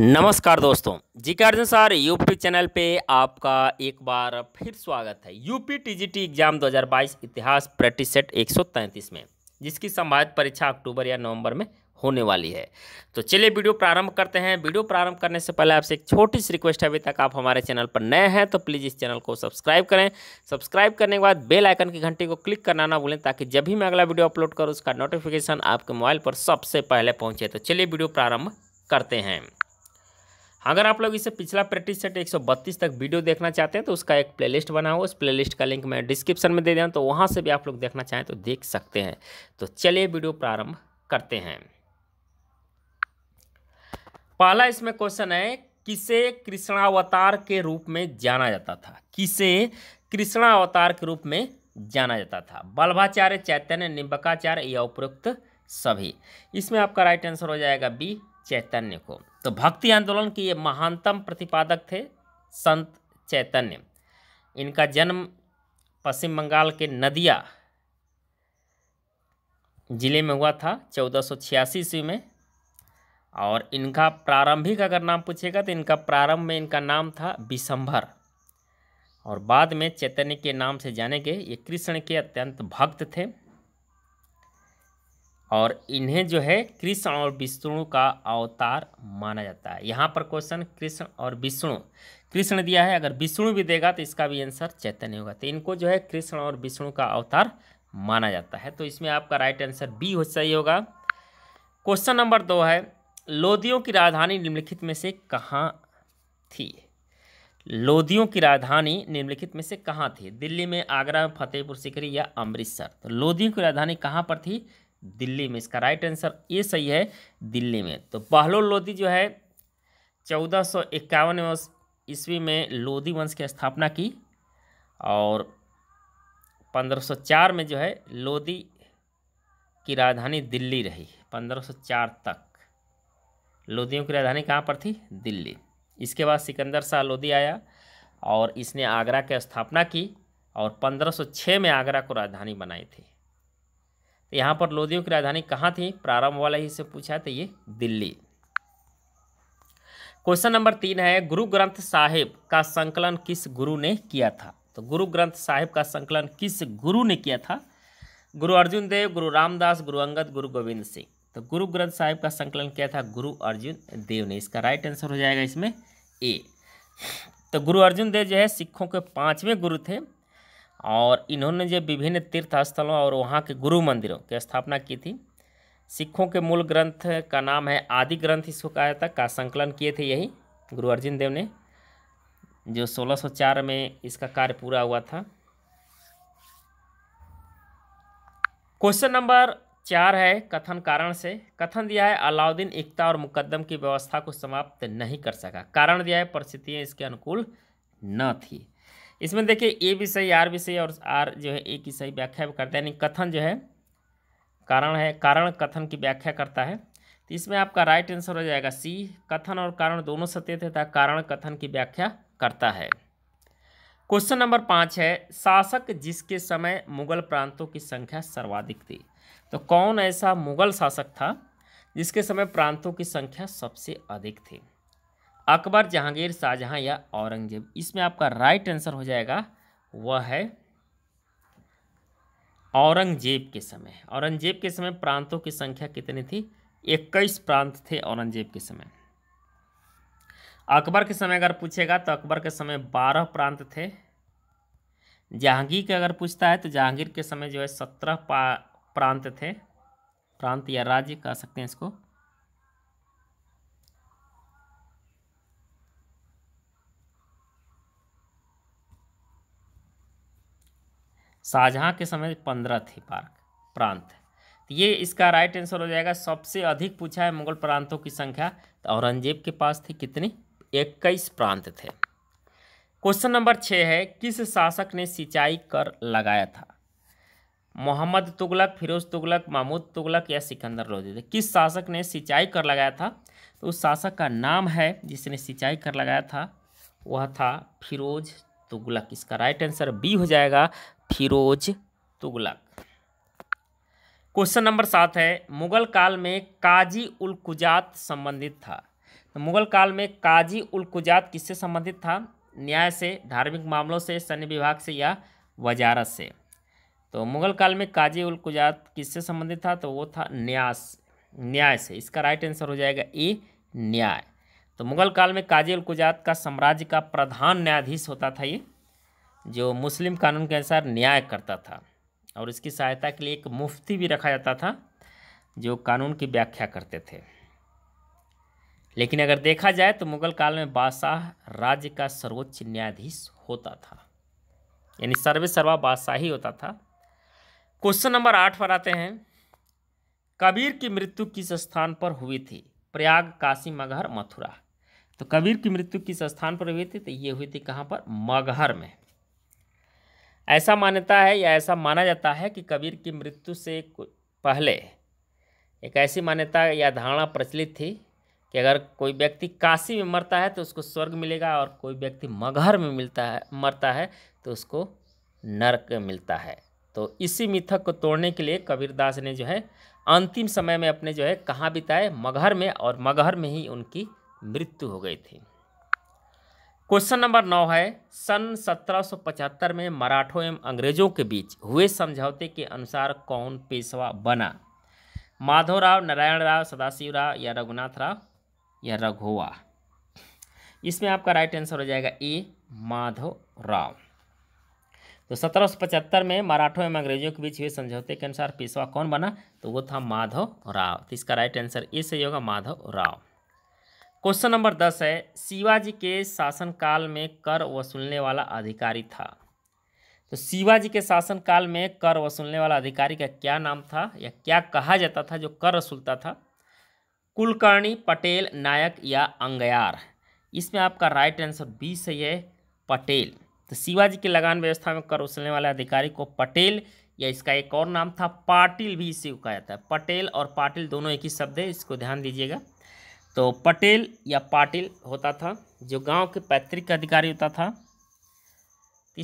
नमस्कार दोस्तों जी के अर्जुन सर यूपी चैनल पे आपका एक बार फिर स्वागत है यूपी टीजीटी एग्जाम 2022 इतिहास प्रैक्टिस सेट 133 में जिसकी संभावित परीक्षा अक्टूबर या नवंबर में होने वाली है तो चलिए वीडियो प्रारंभ करते हैं वीडियो प्रारंभ करने से पहले आपसे एक छोटी सी रिक्वेस्ट है अभी तक आप हमारे चैनल पर नए हैं तो प्लीज़ इस चैनल को सब्सक्राइब करें सब्सक्राइब करने के बाद बेल आइकन की घंटी को क्लिक करना ना भूलें ताकि जब भी मैं अगला वीडियो अपलोड करूँ उसका नोटिफिकेशन आपके मोबाइल पर सबसे पहले पहुँचे तो चलिए वीडियो प्रारंभ करते हैं अगर आप लोग इसे पिछला प्रैक्टिस सेट 132 तक वीडियो देखना चाहते हैं तो उसका एक प्लेलिस्ट बना हुआ उस प्लेलिस्ट का लिंक मैं डिस्क्रिप्शन में दे दूँ तो वहाँ से भी आप लोग देखना चाहें तो देख सकते हैं तो चलिए वीडियो प्रारंभ करते हैं पहला इसमें क्वेश्चन है किसे कृष्णावतार के रूप में जाना जाता था किसे कृष्णावतार के रूप में जाना जाता था बल्भाचार्य चैतन्य निम्बकाचार्य या उपरोक्त सभी इसमें आपका राइट आंसर हो जाएगा बी चैतन्य को तो भक्ति आंदोलन के ये महानतम प्रतिपादक थे संत चैतन्य इनका जन्म पश्चिम बंगाल के नदिया जिले में हुआ था चौदह सौ छियासी ईस्वी में और इनका प्रारंभिक अगर नाम पूछेगा तो इनका प्रारंभ में इनका नाम था विशंभर और बाद में चैतन्य के नाम से जाने गए ये कृष्ण के अत्यंत भक्त थे और इन्हें जो है कृष्ण और विष्णु का अवतार माना जाता है यहाँ पर क्वेश्चन कृष्ण और विष्णु कृष्ण दिया है अगर विष्णु भी देगा तो इसका भी आंसर चैतन्य होगा तो इनको जो है कृष्ण और विष्णु का अवतार माना जाता है तो इसमें आपका राइट आंसर बी हो सही होगा क्वेश्चन नंबर दो है लोधियों की राजधानी निम्नलिखित में से कहाँ थी लोधियों की राजधानी निम्नलिखित में से कहाँ थी दिल्ली में आगरा फतेहपुर सिकरी या अमृतसर तो लोधियों की राजधानी कहाँ पर थी दिल्ली में इसका राइट आंसर ए सही है दिल्ली में तो बहलोल लोधी जो है चौदह सौ इक्यावन ईस्वी में लोधी वंश की स्थापना की और 1504 में जो है लोधी की राजधानी दिल्ली रही 1504 तक लोधियों की राजधानी कहाँ पर थी दिल्ली इसके बाद सिकंदर शाह लोधी आया और इसने आगरा की स्थापना की और 1506 में आगरा को राजधानी बनाई थी तो यहाँ पर लोदियों की राजधानी कहाँ थी प्रारंभ वाला ही से पूछा तो ये दिल्ली क्वेश्चन नंबर तीन है गुरु ग्रंथ साहिब का संकलन किस गुरु ने किया था तो गुरु ग्रंथ साहिब का संकलन किस गुरु ने किया था गुरु अर्जुन देव गुरु रामदास गुरु अंगद गुरु गोविंद सिंह तो गुरु ग्रंथ साहिब का संकलन किया था गुरु अर्जुन देव ने इसका राइट आंसर हो जाएगा इसमें ए तो गुरु अर्जुन देव जो है सिखों के पाँचवें गुरु थे और इन्होंने जो विभिन्न तीर्थ स्थलों और वहाँ के गुरु मंदिरों की स्थापना की थी सिखों के मूल ग्रंथ का नाम है आदि ग्रंथ इसको कहा था का संकलन किए थे यही गुरु अर्जुन देव ने जो 1604 में इसका कार्य पूरा हुआ था क्वेश्चन नंबर चार है कथन कारण से कथन दिया है अलाउद्दीन एकता और मुकदम की व्यवस्था को समाप्त नहीं कर सका कारण दिया है परिस्थितियाँ इसके अनुकूल न थी इसमें देखिए ए भी सही आर भी सही और आर जो है ए की सही व्याख्या करता है यानी कथन जो है कारण है कारण कथन की व्याख्या करता है तो इसमें आपका राइट आंसर हो जाएगा सी कथन और कारण दोनों सत्य थे तथा कारण कथन की व्याख्या करता है क्वेश्चन नंबर पाँच है शासक जिसके समय मुगल प्रांतों की संख्या सर्वाधिक थी तो कौन ऐसा मुगल शासक था जिसके समय प्रांतों की संख्या सबसे अधिक थी अकबर जहांगीर शाहजहां या औरंगजेब इसमें आपका राइट आंसर हो जाएगा वह है औरंगजेब के समय औरंगजेब के समय प्रांतों की संख्या कितनी थी इक्कीस प्रांत थे औरंगजेब के समय अकबर के समय अगर पूछेगा तो अकबर के समय बारह प्रांत थे जहांगीर के अगर पूछता है तो जहांगीर के समय जो है सत्रह प्रांत थे प्रांत या राज्य कह सकते हैं इसको शाहजहाँ के समय पंद्रह थे पार्क प्रांत तो ये इसका राइट आंसर हो जाएगा सबसे अधिक पूछा है मुगल प्रांतों की संख्या तो औरंगजेब के पास थे कितने इक्कीस प्रांत थे क्वेश्चन नंबर छः है किस शासक ने सिंचाई कर लगाया था मोहम्मद तुगलक फिरोज तुगलक महमूद तुगलक या सिकंदर लोधी थे तो किस शासक ने सिंचाई कर लगाया था तो उस शासक का नाम है जिसने सिंचाई कर लगाया था वह था फिरोज तुगलक इसका राइट आंसर बी हो जाएगा फिरोज तुगलक क्वेश्चन नंबर सात है मुगल काल में काजी उल कुजात संबंधित था तो मुगल काल में काजी उल कुजात किससे संबंधित था न्याय से धार्मिक मामलों से सैन्य विभाग से या वजारत से तो मुगल काल में काजी उल कुजात किससे संबंधित था तो वो था न्यास न्याय से इसका राइट आंसर हो जाएगा ए न्याय तो मुगल काल में काजी कुजात का साम्राज्य का प्रधान न्यायाधीश होता था ये जो मुस्लिम कानून के अनुसार न्याय करता था और इसकी सहायता के लिए एक मुफ्ती भी रखा जाता था जो कानून की व्याख्या करते थे लेकिन अगर देखा जाए तो मुगल काल में बादशाह राज्य का सर्वोच्च न्यायाधीश होता था यानी सर्वे सर्वा बादशाह ही होता था क्वेश्चन नंबर आठ पर आते हैं कबीर की मृत्यु किस स्थान पर हुई थी प्रयाग काशी मगहर मथुरा तो कबीर की मृत्यु किस स्थान पर हुई थी तो ये हुई थी कहाँ पर मगहर में ऐसा मान्यता है या ऐसा माना जाता है कि कबीर की मृत्यु से पहले एक ऐसी मान्यता या धारणा प्रचलित थी कि अगर कोई व्यक्ति काशी में मरता है तो उसको स्वर्ग मिलेगा और कोई व्यक्ति मगहर में मिलता है मरता है तो उसको नरक मिलता है तो इसी मिथक को तोड़ने के लिए कबीरदास ने जो है अंतिम समय में अपने जो है कहाँ बिताए मगहर में और मगहर में ही उनकी मृत्यु हो गई थी क्वेश्चन नंबर नौ है सन 1775 में मराठों एवं अंग्रेजों के बीच हुए समझौते के अनुसार कौन पेशवा बना माधवराव नारायण राव सदाशिव राव या रघुनाथ राव या रघुआ इसमें आपका राइट आंसर हो जाएगा ए माधव राव तो 1775 में मराठों एवं अंग्रेजों के बीच हुए समझौते के अनुसार पेशवा कौन बना तो वो था माधव राव तो इसका राइट आंसर ए सही होगा माधव राव क्वेश्चन नंबर दस है शिवाजी के शासनकाल में कर वसूलने वाला अधिकारी था तो शिवाजी के शासनकाल में कर वसूलने वाला अधिकारी का क्या नाम था या क्या कहा जाता था जो कर वसूलता था कुलकर्णी पटेल नायक या अंगयार इसमें आपका राइट आंसर बी सही है पटेल तो शिवाजी की लगान व्यवस्था में कर वसूलने वाले अधिकारी को पटेल या इसका एक और नाम था पाटिल भी इसी को कहा जाता है पटेल और पाटिल दोनों एक ही शब्द है इसको ध्यान दीजिएगा तो पटेल या पाटिल होता था जो गांव के पैतृक अधिकारी होता था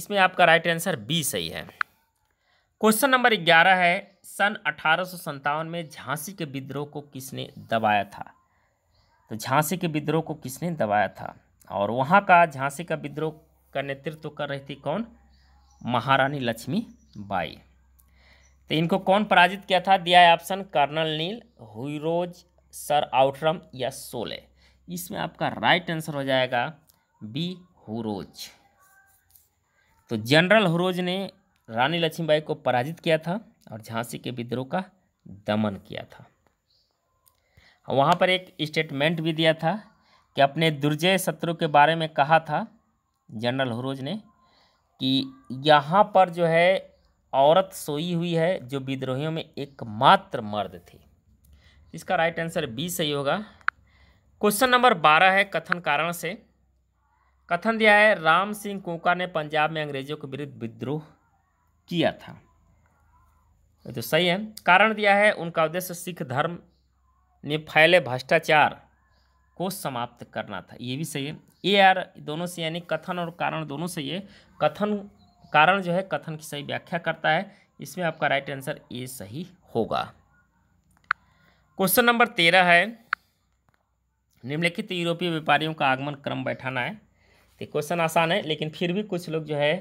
इसमें आपका राइट आंसर बी सही है क्वेश्चन नंबर ग्यारह है सन अठारह में झांसी के विद्रोह को किसने दबाया था तो झांसी के विद्रोह को किसने दबाया था और वहाँ का झांसी का विद्रोह का नेतृत्व कर रही थी कौन महारानी लक्ष्मी बाई तो इनको कौन पराजित किया था दिया है option colonel Neil Hugh Rose sir Outram या सोले इसमें आपका राइट आंसर हो जाएगा बी हुरोज तो जनरल हुरोज ने रानी लक्ष्मीबाई को पराजित किया था और झांसी के विद्रोह का दमन किया था वहाँ पर एक स्टेटमेंट भी दिया था कि अपने दुर्जय शत्रु के बारे में कहा था जनरल हुरोज ने कि यहाँ पर जो है औरत सोई हुई है जो विद्रोहियों में एकमात्र मर्द थी इसका राइट आंसर बी सही होगा क्वेश्चन नंबर बारह है कथन कारण से कथन दिया है राम सिंह कोका ने पंजाब में अंग्रेजों के विरुद्ध विद्रोह किया था तो सही है कारण दिया है उनका उद्देश्य सिख धर्म ने फैले भ्रष्टाचार को समाप्त करना था ये भी सही है ए आर दोनों से यानी कथन और कारण दोनों से ये कथन कारण जो है कथन की सही व्याख्या करता है इसमें आपका राइट आंसर ए सही होगा क्वेश्चन नंबर तेरह है निम्नलिखित यूरोपीय व्यापारियों का आगमन क्रम बैठाना है तो क्वेश्चन आसान है लेकिन फिर भी कुछ लोग जो है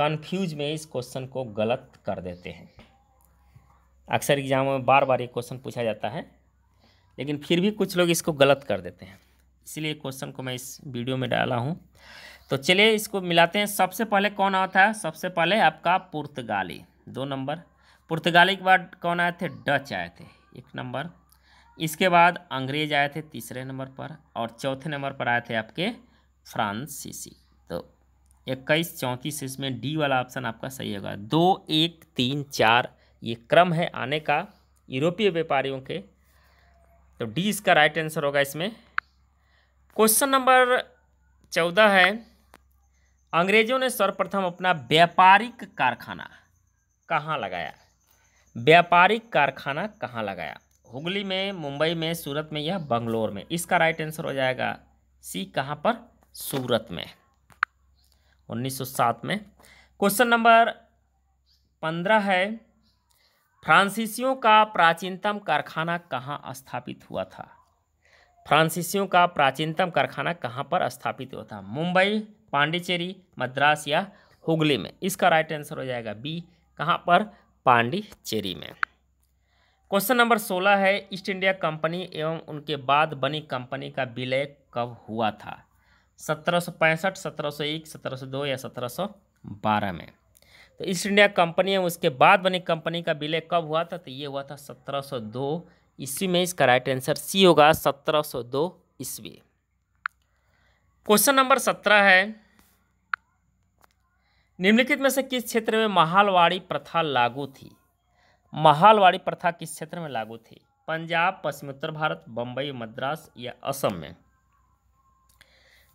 कन्फ्यूज में इस क्वेश्चन को गलत कर देते हैं अक्सर एग्जाम में बार बार ये क्वेश्चन पूछा जाता है लेकिन फिर भी कुछ लोग इसको गलत कर देते हैं इसलिए क्वेश्चन को मैं इस वीडियो में डाला हूँ तो चलिए इसको मिलाते हैं सबसे पहले कौन आता है सबसे पहले आपका पुर्तगाली दो नंबर पुर्तगाली के बाद कौन आए थे डच आए थे एक नंबर इसके बाद अंग्रेज आए थे तीसरे नंबर पर और चौथे नंबर पर आए थे आपके फ्रांसीसी तो इक्कीस चौंतीस इसमें डी वाला ऑप्शन आपका सही होगा दो एक तीन चार ये क्रम है आने का यूरोपीय व्यापारियों के तो डी इसका राइट आंसर होगा इसमें क्वेश्चन नंबर चौदह है अंग्रेजों ने सर्वप्रथम अपना व्यापारिक कारखाना कहाँ लगाया व्यापारिक कारखाना कहाँ लगाया हुगली में मुंबई में सूरत में या बंगलोर में इसका राइट आंसर हो जाएगा सी कहाँ पर सूरत में 1907 में क्वेश्चन नंबर पंद्रह है फ्रांसीसियों का प्राचीनतम कारखाना कहाँ स्थापित हुआ था फ्रांसीसियों का प्राचीनतम कारखाना कहाँ पर स्थापित हुआ था मुंबई पांडिचेरी मद्रास या हुगली में इसका राइट आंसर हो जाएगा बी कहाँ पर पांडिचेरी में क्वेश्चन नंबर सोलह है ईस्ट इंडिया कंपनी एवं उनके बाद बनी कंपनी का विलय कब हुआ था सत्रह सौ पैंसठ सत्रह सौ एक सत्रह सौ दो या सत्रह सौ बारह में तो ईस्ट इंडिया कंपनी एवं उसके बाद बनी कंपनी का विलय कब हुआ था तो ये हुआ था सत्रह सौ दो ईस्वी में इसका राइट आंसर सी होगा सत्रह सौ दो ईस्वी क्वेश्चन नंबर सत्रह है निम्नलिखित में से किस क्षेत्र में महालवाड़ी प्रथा लागू थी महालवाड़ी प्रथा किस क्षेत्र में लागू थी पंजाब उत्तर भारत बम्बई मद्रास या असम में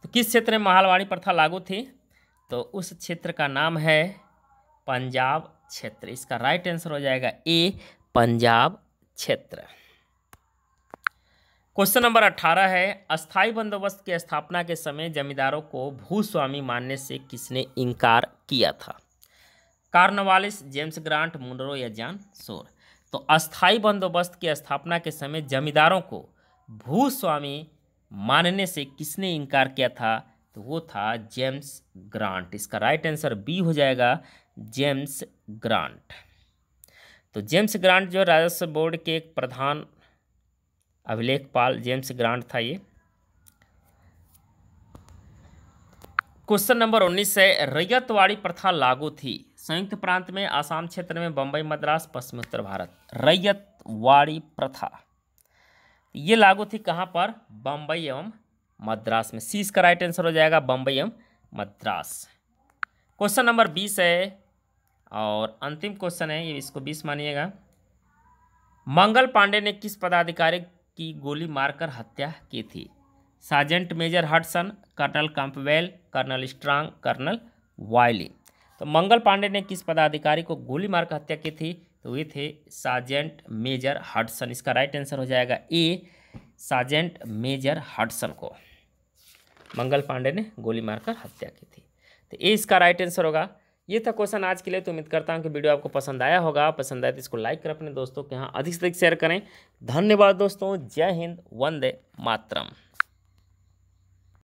तो किस क्षेत्र में महालवाड़ी प्रथा लागू थी तो उस क्षेत्र का नाम है पंजाब क्षेत्र इसका राइट आंसर हो जाएगा ए पंजाब क्षेत्र क्वेश्चन नंबर अट्ठारह है अस्थाई बंदोबस्त की स्थापना के समय जमींदारों को भूस्वामी मानने से किसने इनकार किया था कार्नवालिस जेम्स ग्रांट मुंडरो या जान शोर तो अस्थाई बंदोबस्त की स्थापना के समय जमींदारों को भूस्वामी मानने से किसने इनकार किया था तो वो था जेम्स ग्रांट इसका राइट आंसर बी हो जाएगा जेम्स ग्रांट तो जेम्स ग्रांट जो राजस्व बोर्ड के एक प्रधान अभिलेखपाल जेम्स ग्रांट था ये क्वेश्चन नंबर उन्नीस है रैयतवाड़ी प्रथा लागू थी संयुक्त प्रांत में आसाम क्षेत्र में बम्बई मद्रास पश्चिमी उत्तर भारत रैयत वाड़ी प्रथा ये लागू थी कहाँ पर बम्बई एवं मद्रास में सी इसका राइट आंसर हो जाएगा बम्बई एवं मद्रास क्वेश्चन नंबर बीस है और अंतिम क्वेश्चन है ये इसको बीस मानिएगा मंगल पांडे ने किस पदाधिकारी की गोली मारकर हत्या की थी sergeant major Hudson colonel Campbell colonel Strong colonel Wylie तो मंगल पांडे ने किस पदाधिकारी को गोली मारकर हत्या की थी तो वे थे साजेंट मेजर हडसन इसका राइट आंसर हो जाएगा ए साजेंट मेजर हडसन को मंगल पांडे ने गोली मारकर हत्या की थी तो ए इसका राइट आंसर होगा ये था क्वेश्चन आज के लिए तो उम्मीद करता हूँ कि वीडियो आपको पसंद आया होगा पसंद आया तो इसको लाइक कर अपने दोस्तों के यहाँ अधिक से अधिक शेयर करें धन्यवाद दोस्तों जय हिंद वंदे मातरम